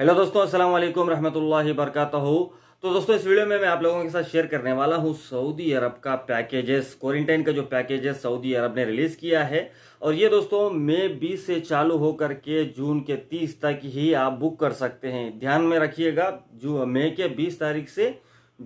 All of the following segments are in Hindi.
हेलो दोस्तों अस्सलाम वालेकुम रहमतुल्लाहि हूँ तो दोस्तों इस वीडियो में मैं आप लोगों के साथ शेयर करने वाला हूं सऊदी अरब का पैकेजेस क्वारंटाइन का जो पैकेजेस सऊदी अरब ने रिलीज किया है और ये दोस्तों मई बीस से चालू होकर के जून के तीस तक ही आप बुक कर सकते हैं ध्यान में रखिएगा जो मई के बीस तारीख से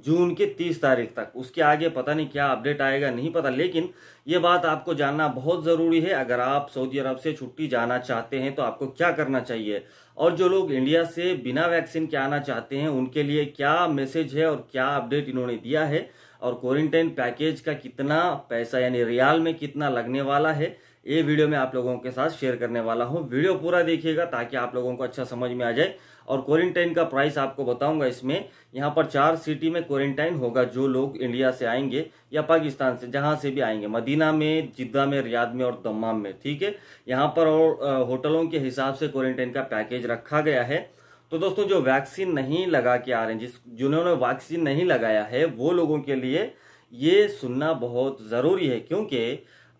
जून के तीस तारीख तक उसके आगे पता नहीं क्या अपडेट आएगा नहीं पता लेकिन ये बात आपको जानना बहुत ज़रूरी है अगर आप सऊदी अरब से छुट्टी जाना चाहते हैं तो आपको क्या करना चाहिए और जो लोग इंडिया से बिना वैक्सीन के आना चाहते हैं उनके लिए क्या मैसेज है और क्या अपडेट इन्होंने दिया है और क्वारंटाइन पैकेज का कितना पैसा यानी रियाल में कितना लगने वाला है ये वीडियो मैं आप लोगों के साथ शेयर करने वाला हूँ वीडियो पूरा देखिएगा ताकि आप लोगों को अच्छा समझ में आ जाए और क्वारंटाइन का प्राइस आपको बताऊंगा इसमें यहाँ पर चार सिटी में क्वारंटाइन होगा जो लोग इंडिया से आएंगे या पाकिस्तान से जहाँ से भी आएंगे मदीना में जिद्दा में रियाद में और दम्माम में ठीक है यहाँ पर और होटलों के हिसाब से क्वारंटाइन का पैकेज रखा गया है तो दोस्तों जो वैक्सीन नहीं लगा के आ रहे हैं जिस जिन्होंने वैक्सीन नहीं लगाया है वो लोगों के लिए ये सुनना बहुत ज़रूरी है क्योंकि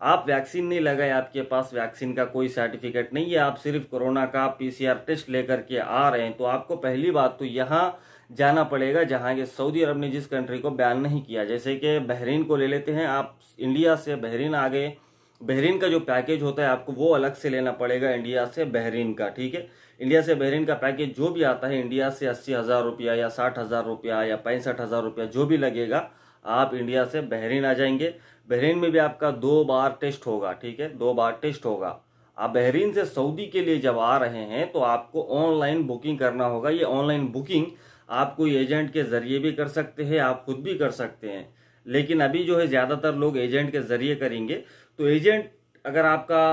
आप वैक्सीन नहीं लगाए आपके पास वैक्सीन का कोई सर्टिफिकेट नहीं है आप सिर्फ कोरोना का पीसीआर टेस्ट लेकर के आ रहे हैं तो आपको पहली बात तो यहाँ जाना पड़ेगा जहाँ के सऊदी अरब ने जिस कंट्री को बैन नहीं किया जैसे कि बहरीन को ले लेते हैं आप इंडिया से बहरीन आ गए बहरीन का जो पैकेज होता है आपको वो अलग से लेना पड़ेगा इंडिया से बहरीन का ठीक है इंडिया से बहरीन का पैकेज जो भी आता है इंडिया से अस्सी हज़ार रुपया या साठ हज़ार रुपया या पैंसठ हज़ार रुपया जो भी लगेगा आप इंडिया से बहरीन आ जाएंगे बहरीन में भी आपका दो बार टेस्ट होगा ठीक है दो बार टेस्ट होगा आप बहरीन से सऊदी के लिए जब आ रहे हैं तो आपको ऑनलाइन बुकिंग करना होगा ये ऑनलाइन बुकिंग आप कोई एजेंट के जरिए भी कर सकते हैं आप खुद भी कर सकते हैं लेकिन अभी जो है ज़्यादातर लोग एजेंट के जरिए करेंगे तो एजेंट अगर आपका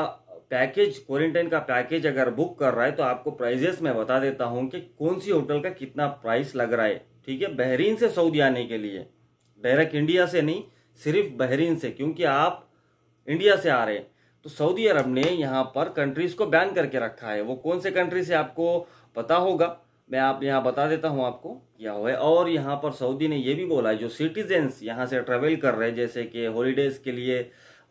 पैकेज क्वारंटाइन का पैकेज अगर बुक कर रहा है तो आपको प्राइजेस मैं बता देता हूँ कि कौन सी होटल का कितना प्राइस लग रहा है ठीक है बहरीन से सऊदी आने के लिए डायरेक्ट इंडिया से नहीं सिर्फ बहरीन से क्योंकि आप इंडिया से आ रहे हैं तो सऊदी अरब ने यहाँ पर कंट्रीज़ को बैन करके रखा है वो कौन से कंट्री से आपको पता होगा मैं आप यहाँ बता देता हूँ आपको क्या हुआ है और यहाँ पर सऊदी ने ये भी बोला है जो सिटीजन्स यहाँ से ट्रेवल कर रहे हैं जैसे कि हॉलीडेज़ के लिए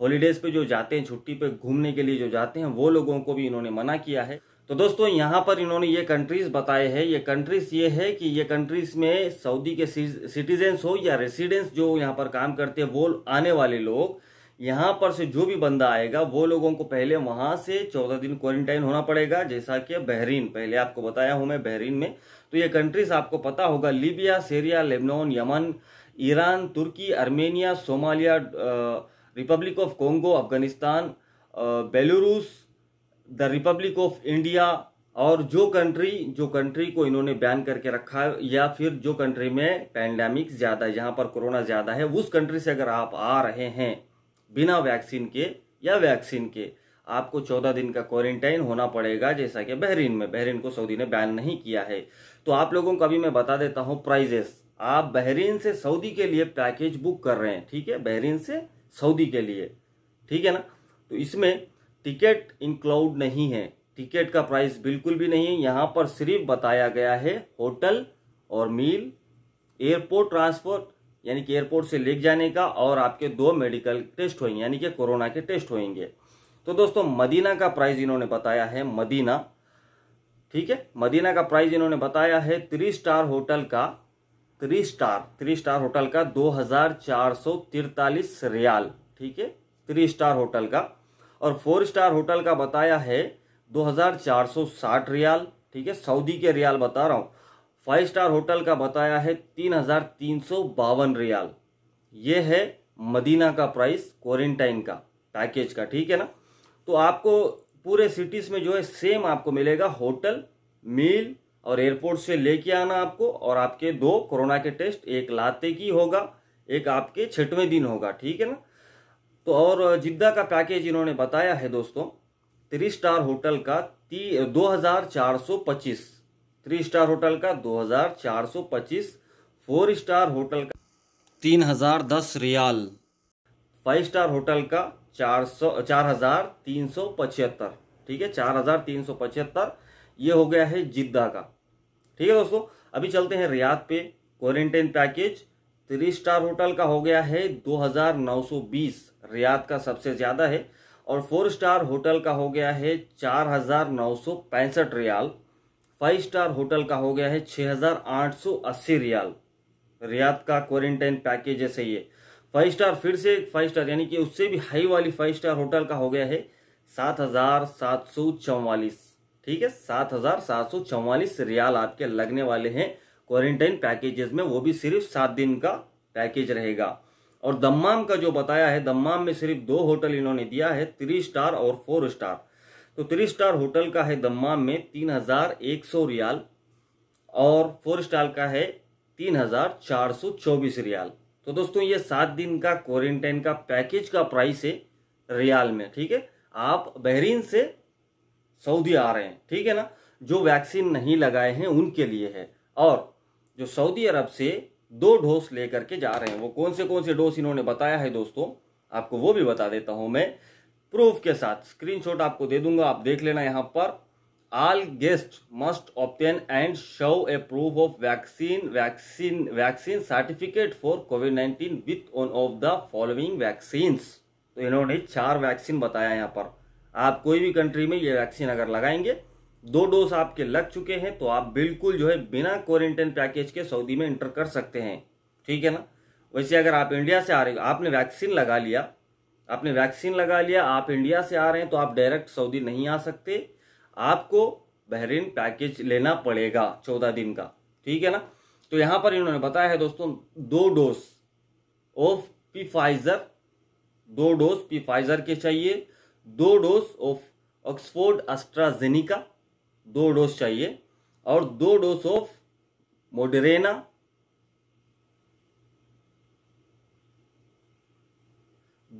हॉलीडेज़ पे जो जाते हैं छुट्टी पे घूमने के लिए जो जाते हैं वो लोगों को भी इन्होंने मना किया है तो दोस्तों यहाँ पर इन्होंने ये कंट्रीज बताए हैं ये कंट्रीज ये है कि ये कंट्रीज में सऊदी के सिटीजन्स हो या रेसिडेंट्स जो यहाँ पर काम करते हैं वो आने वाले लोग यहाँ पर से जो भी बंदा आएगा वो लोगों को पहले वहां से चौदह दिन क्वारंटाइन होना पड़ेगा जैसा कि बहरीन पहले आपको बताया हूं मैं बहरीन में तो ये कंट्रीज आपको पता होगा Libya Syria Lebanon Yemen Iran तुर्की Armenia Somalia Republic of Congo Afghanistan Belarus the Republic of India और जो कंट्री जो कंट्री को इन्होंने बैन करके रखा है या फिर जो कंट्री में पैंडेमिक ज़्यादा है जहाँ पर कोरोना ज़्यादा है उस कंट्री से अगर आप आ रहे हैं बिना वैक्सीन के या वैक्सीन के आपको चौदह दिन का क्वारंटाइन होना पड़ेगा जैसा कि बहरीन में बहरीन को सऊदी ने बैन नहीं किया है तो आप लोगों को अभी मैं बता देता हूँ प्राइजेस आप बहरीन से सऊदी के लिए पैकेज बुक कर रहे हैं ठीक है बहरीन से सऊदी के लिए ठीक है ना तो इसमें टिकट इंक्लाउड नहीं है टिकट का प्राइस बिल्कुल भी नहीं है यहाँ पर सिर्फ बताया गया है होटल और मील एयरपोर्ट ट्रांसपोर्ट यानी कि एयरपोर्ट से लेके जाने का और आपके दो मेडिकल टेस्ट होंगे यानी कि कोरोना के टेस्ट होंगे तो दोस्तों मदीना का प्राइस इन्होंने बताया है मदीना ठीक है मदीना का प्राइस इन्होंने बताया है थ्री स्टार होटल का three star three star hotel का दो हजार चार सौ तिरतालीस रियाल ठीक है थ्री स्टार होटल का और फोर स्टार होटल का बताया है 2460 रियाल ठीक है सऊदी के रियाल बता रहा हूँ फाइव स्टार होटल का बताया है तीन हजार तीन सौ बावन रियाल ये है मदीना का प्राइस क्वारंटाइन का पैकेज का ठीक है ना तो आपको पूरे सिटीज में जो है सेम आपको मिलेगा होटल मील और एयरपोर्ट से लेके आना आपको और आपके दो कोरोना के टेस्ट एक लाते की होगा एक आपके छठवें दिन होगा ठीक है ना तो और जिद्दा का पैकेज इन्होंने बताया है दोस्तों थ्री स्टार होटल का दो हजार चार सौ पच्चीस थ्री स्टार होटल का दो हजार चार सौ पच्चीस फोर स्टार होटल का तीन हजार दस रियाल फाइव स्टार होटल का चार सौ चार हजार तीन सौ पचहत्तर ठीक है चार हजार तीन सौ पचहत्तर ये हो गया है जिद्दा का ठीक है दोस्तों अभी चलते हैं रियाद पे quarantine package three star hotel का हो गया है दो हजार नौ सौ बीस रियाद का सबसे ज़्यादा है और फोर स्टार होटल का हो गया है चार हजार नौ सौ पैंसठ रियाल फाइव स्टार होटल का हो गया है छः हजार आठ सौ अस्सी रियाल रियाद का क्वारंटाइन पैकेज सही है फाइव स्टार फिर से फाइव स्टार यानी कि उससे भी हाई वाली फाइव स्टार होटल का हो गया है सात हजार सात सौ चौवालीस ठीक है सात हजार सात सौ चौवालीस रियाल आपके लगने वाले हैं क्वारंटाइन पैकेजेस में वो भी सिर्फ सात दिन का पैकेज रहेगा और दम्माम का जो बताया है दम्माम में सिर्फ दो होटल इन्होंने दिया है थ्री स्टार और फोर स्टार तो थ्री स्टार होटल का है दम्माम में तीन हजार एक सौ रियाल और फोर स्टार का है तीन हजार चार सौ चौबीस रियाल तो दोस्तों ये सात दिन का क्वारंटाइन का पैकेज का प्राइस है रियाल में ठीक है आप बहरीन से सऊदी आ रहे हैं ठीक है ना जो वैक्सीन नहीं लगाए हैं उनके लिए है और जो सऊदी अरब से दो डोस लेकर के जा रहे हैं वो कौन से कौन से डोस इन्होंने बताया है दोस्तों आपको वो भी बता देता हूं मैं प्रूफ के साथ स्क्रीनशॉट आपको दे दूंगा आप देख लेना यहां पर all guests must obtain and show a proof of vaccine vaccine vaccine certificate for covid-19 with one of the following vaccines तो इन्होंने चार वैक्सीन बताया यहाँ पर आप कोई भी कंट्री में ये वैक्सीन अगर लगाएंगे दो डोज आपके लग चुके हैं तो आप बिल्कुल जो है बिना क्वारंटाइन पैकेज के सऊदी में इंटर कर सकते हैं ठीक है ना वैसे अगर आप इंडिया से आ रहे हो आपने वैक्सीन लगा लिया आपने वैक्सीन लगा लिया आप इंडिया से आ रहे हैं तो आप डायरेक्ट सऊदी नहीं आ सकते आपको बहरीन पैकेज लेना पड़ेगा चौदह दिन का ठीक है ना तो यहाँ पर इन्होंने बताया है दोस्तों दो डोज ऑफ पी फाइजर दो डोज पी फाइजर के चाहिए दो डोज ऑफ ऑक्सफोर्ड अस्ट्राजेनिका दो डोज चाहिए और दो डोज ऑफ मोडरेना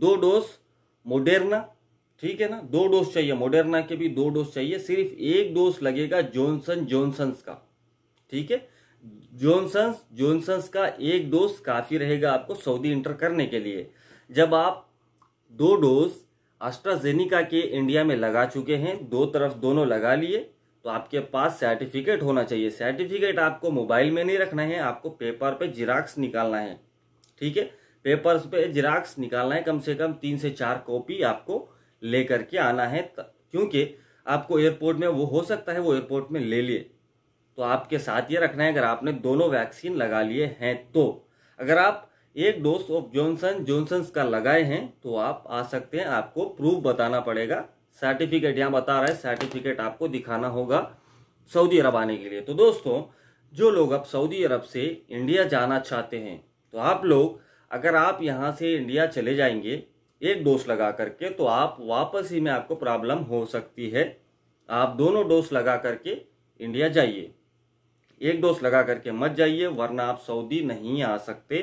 दो डोज मोडेरना ठीक है ना दो डोज चाहिए मोडेरना के भी दो डोज चाहिए सिर्फ एक डोज लगेगा जॉनसन जॉनसन का ठीक है जॉनसन जॉनसन का एक डोज काफी रहेगा आपको सऊदी इंटर करने के लिए जब आप दो डोज एस्ट्राजेनिका के इंडिया में लगा चुके हैं दो तरफ दोनों लगा लिए तो आपके पास सर्टिफिकेट होना चाहिए सर्टिफिकेट आपको मोबाइल में नहीं रखना है आपको पेपर पे जिराक्स निकालना है ठीक है पेपर पे जिराक्स निकालना है कम से कम तीन से चार कॉपी आपको लेकर के आना है क्योंकि आपको एयरपोर्ट में वो हो सकता है वो एयरपोर्ट में ले लिए तो आपके साथ ये रखना है अगर आपने दोनों वैक्सीन लगा लिए हैं तो अगर आप एक डोज ऑफ जॉनसन जॉनसन का लगाए हैं तो आप आ सकते हैं आपको प्रूफ बताना पड़ेगा सर्टिफिकेट यहाँ बता रहा है सर्टिफिकेट आपको दिखाना होगा सऊदी अरब आने के लिए तो दोस्तों जो लोग अब सऊदी अरब से इंडिया जाना चाहते हैं तो आप लोग अगर आप यहाँ से इंडिया चले जाएंगे एक डोज लगा करके तो आप वापस ही में आपको प्रॉब्लम हो सकती है आप दोनों डोज लगा करके इंडिया जाइए एक डोज लगा करके मत जाइए वरना आप सऊदी नहीं आ सकते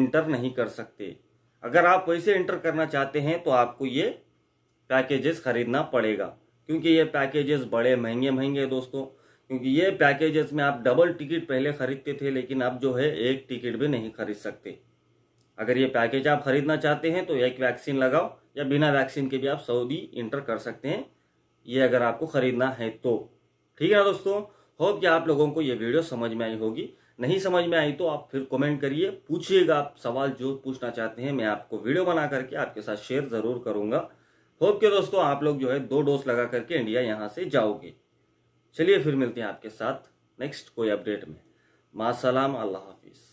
इंटर नहीं कर सकते अगर आप वैसे इंटर करना चाहते हैं तो आपको ये पैकेजेस खरीदना पड़ेगा क्योंकि ये पैकेजेस बड़े महंगे महंगे दोस्तों क्योंकि ये पैकेजेस में आप डबल टिकट पहले खरीदते थे लेकिन अब जो है एक टिकट भी नहीं खरीद सकते अगर ये पैकेज आप खरीदना चाहते हैं तो एक वैक्सीन लगाओ या बिना वैक्सीन के भी आप सऊदी इंटर कर सकते हैं ये अगर आपको खरीदना है तो ठीक है ना दोस्तों होप कि आप लोगों को ये वीडियो समझ में आई होगी नहीं समझ में आई तो आप फिर कमेंट करिए पूछिएगा आप सवाल जो पूछना चाहते हैं मैं आपको वीडियो बना करके आपके साथ शेयर ज़रूर करूंगा होप के दोस्तों आप लोग जो है दो डोज लगा करके इंडिया यहाँ से जाओगे चलिए फिर मिलते हैं आपके साथ नेक्स्ट कोई अपडेट में सलाम अल्लाह हाफिज़